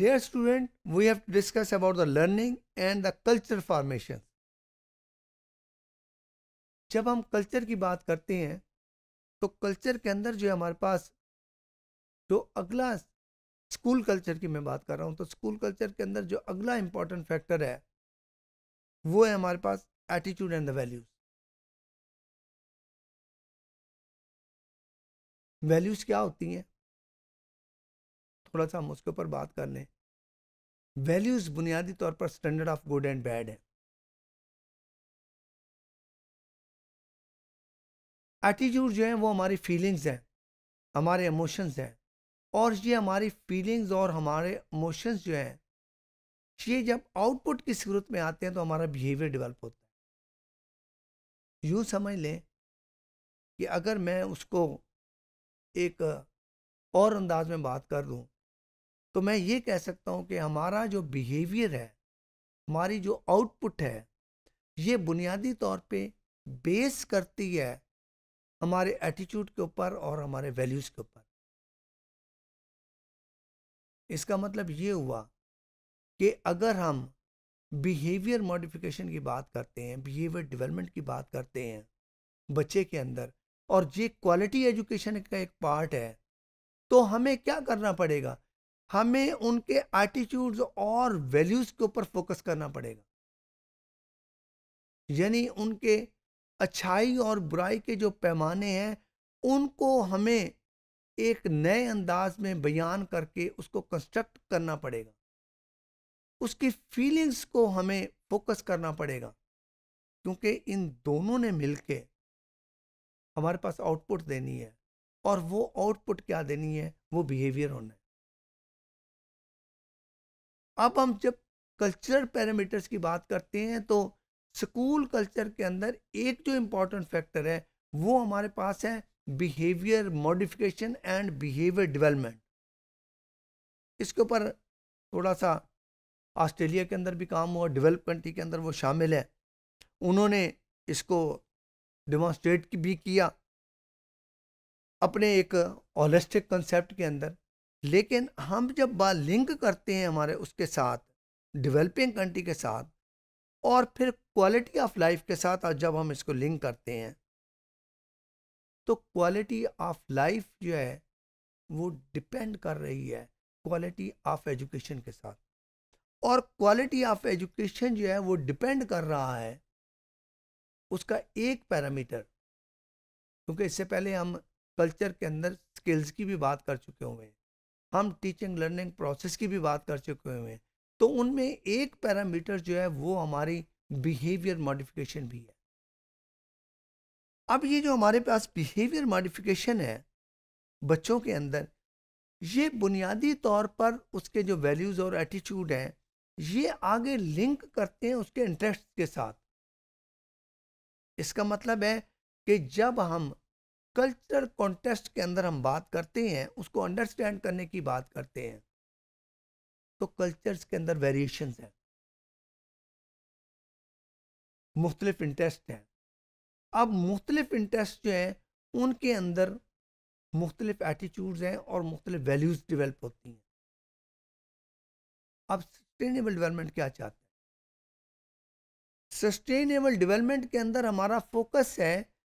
Dare student we have to discuss about the learning and the culture formation. जब हम culture की बात करते हैं तो कल्चर के अंदर जो है हमारे पास जो अगला स्कूल कल्चर की मैं बात कर रहा हूँ तो स्कूल कल्चर के अंदर जो अगला इम्पॉर्टेंट फैक्टर है वो है हमारे पास attitude and the values values क्या होती हैं थोड़ा सा हम उसके ऊपर बात कर लें वैल्यूज़ बुनियादी तौर पर standard of good and bad है एटीट्यूड जो है वो हमारी फीलिंग्स हैं हमारे इमोशंस हैं और ये हमारी फीलिंग्स और हमारे इमोशंस जो हैं ये जब आउटपुट की सूरत में आते हैं तो हमारा बिहेवियर डेवलप होता है यूँ समझ लें कि अगर मैं उसको एक और अंदाज में बात कर लूँ तो मैं ये कह सकता हूँ कि हमारा जो बिहेवियर है हमारी जो आउटपुट है ये बुनियादी तौर पे बेस करती है हमारे एटीट्यूड के ऊपर और हमारे वैल्यूज़ के ऊपर इसका मतलब ये हुआ कि अगर हम बिहेवियर मॉडिफिकेशन की बात करते हैं बिहेवियर डेवलपमेंट की बात करते हैं बच्चे के अंदर और ये क्वालिटी एजुकेशन का एक पार्ट है तो हमें क्या करना पड़ेगा हमें उनके एटीट्यूड्स और वैल्यूज़ के ऊपर फोकस करना पड़ेगा यानी उनके अच्छाई और बुराई के जो पैमाने हैं उनको हमें एक नए अंदाज में बयान करके उसको कंस्ट्रक्ट करना पड़ेगा उसकी फीलिंग्स को हमें फोकस करना पड़ेगा क्योंकि इन दोनों ने मिलके हमारे पास आउटपुट देनी है और वो आउटपुट क्या देनी है वो बिहेवियर होना है अब हम जब कल्चरल पैरामीटर्स की बात करते हैं तो स्कूल कल्चर के अंदर एक जो इम्पोर्टेंट फैक्टर है वो हमारे पास है behaviour modification and behaviour development इसके ऊपर थोड़ा सा ऑस्ट्रेलिया के अंदर भी काम हुआ डेवलप कंट्री के अंदर वो शामिल है उन्होंने इसको डिमॉन्स्ट्रेट भी किया अपने एक ऑलिस्टिक कंसेप्ट के अंदर लेकिन हम जब बात लिंक करते हैं हमारे उसके साथ डेवलपिंग कंट्री के साथ और फिर क्वालिटी ऑफ लाइफ के साथ और जब हम इसको लिंक करते हैं तो क्वालिटी ऑफ लाइफ जो है वो डिपेंड कर रही है क्वालिटी ऑफ एजुकेशन के साथ और क्वालिटी ऑफ एजुकेशन जो है वो डिपेंड कर रहा है उसका एक पैरामीटर क्योंकि इससे पहले हम कल्चर के अंदर स्किल्स की भी बात कर चुके हुए हैं हम टीचिंग लर्निंग प्रोसेस की भी बात कर चुके हुए हैं तो उनमें एक पैरामीटर जो है वो हमारी बिहेवियर मॉडिफिकेशन भी है अब ये जो हमारे पास बिहेवियर मॉडिफिकेशन है बच्चों के अंदर ये बुनियादी तौर पर उसके जो वैल्यूज़ और एटीट्यूड हैं ये आगे लिंक करते हैं उसके इंटरेस्ट के साथ इसका मतलब है कि जब हम कल्चर कॉन्टेस्ट के अंदर हम बात करते हैं उसको अंडरस्टैंड करने की बात करते हैं तो कल्चर्स के अंदर वेरिएशन हैं मुख्तलिफ इंटरेस्ट हैं अब मुख्तलिफ इंटरेस्ट जो हैं उनके अंदर मुख्तलिफ एटीट्यूड्स हैं और मुख्तलिफ वैल्यूज़ डेवलप होती हैं अब सस्टेनेबल डेवलपमेंट क्या चाहते हैं सस्टेनेबल डेवलपमेंट के अंदर हमारा फोकस है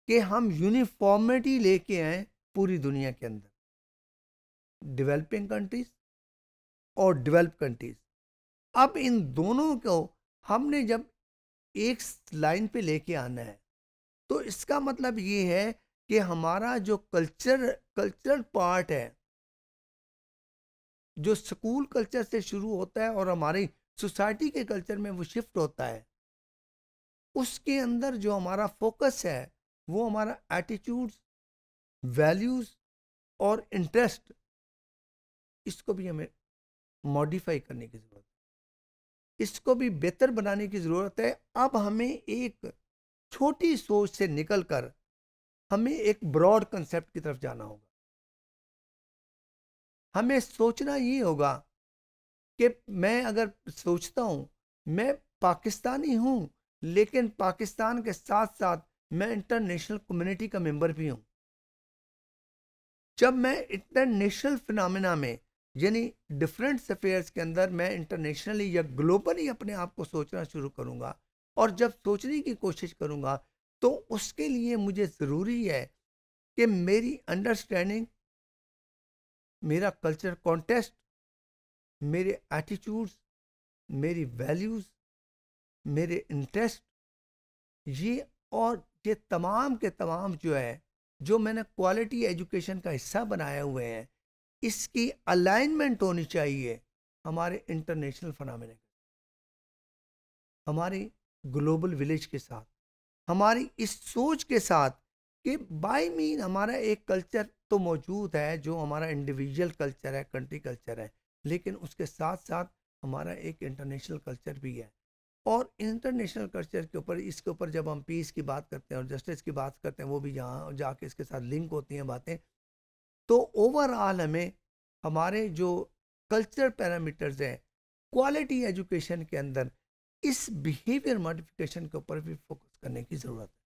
कि हम यूनिफॉर्मिटी लेके आए पूरी दुनिया के अंदर डेवलपिंग कंट्रीज और डेवलप कंट्रीज अब इन दोनों को हमने जब एक लाइन पे लेके आना है तो इसका मतलब ये है कि हमारा जो कल्चर कल्चरल पार्ट है जो स्कूल कल्चर से शुरू होता है और हमारी सोसाइटी के कल्चर में वो शिफ्ट होता है उसके अंदर जो हमारा फोकस है वो हमारा एटीट्यूड्स वैल्यूज़ और इंटरेस्ट इसको भी हमें मॉडिफाई करने की ज़रूरत है इसको भी बेहतर बनाने की ज़रूरत है अब हमें एक छोटी सोच से निकलकर हमें एक ब्रॉड कंसेप्ट की तरफ जाना होगा हमें सोचना ये होगा कि मैं अगर सोचता हूँ मैं पाकिस्तानी हूँ लेकिन पाकिस्तान के साथ साथ मैं इंटरनेशनल कम्युनिटी का मेंबर भी हूँ जब मैं इंटरनेशनल फिनमिना में यानी डिफरेंट अफेयर्स के अंदर मैं इंटरनेशनली या ग्लोबली अपने आप को सोचना शुरू करूँगा और जब सोचने की कोशिश करूँगा तो उसके लिए मुझे ज़रूरी है कि मेरी अंडरस्टैंडिंग मेरा कल्चर कॉन्टेस्ट मेरे एटीट्यूड्स मेरी वैल्यूज़ मेरे इंटरेस्ट ये और ये तमाम के तमाम जो है जो मैंने क्वालिटी एजुकेशन का हिस्सा बनाए हुए हैं इसकी अलाइनमेंट होनी चाहिए हमारे इंटरनेशनल फनामिने हमारे ग्लोबल विलेज के साथ हमारी इस सोच के साथ कि बाई मीन हमारा एक कल्चर तो मौजूद है जो हमारा इंडिविजुअल कल्चर है कंट्री कल्चर है लेकिन उसके साथ साथ हमारा एक इंटरनेशनल कल्चर भी है और इंटरनेशनल कल्चर के ऊपर इसके ऊपर जब हम पीस की बात करते हैं और जस्टिस की बात करते हैं वो भी यहाँ जाके इसके साथ लिंक होती हैं बातें तो ओवरऑल हमें हमारे जो कल्चर पैरामीटर्स हैं क्वालिटी एजुकेशन के अंदर इस बिहेवियर मॉडिफिकेशन के ऊपर भी फोकस करने की ज़रूरत है